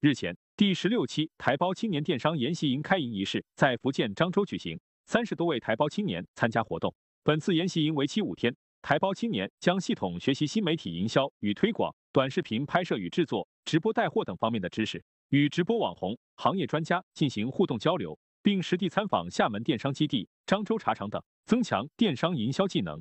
日前，第十六期台胞青年电商研习营开营仪式在福建漳州举行，三十多位台胞青年参加活动。本次研习营为期五天，台胞青年将系统学习新媒体营销与推广、短视频拍摄与制作、直播带货等方面的知识，与直播网红、行业专家进行互动交流，并实地参访厦门电商基地、漳州茶厂等，增强电商营销技能。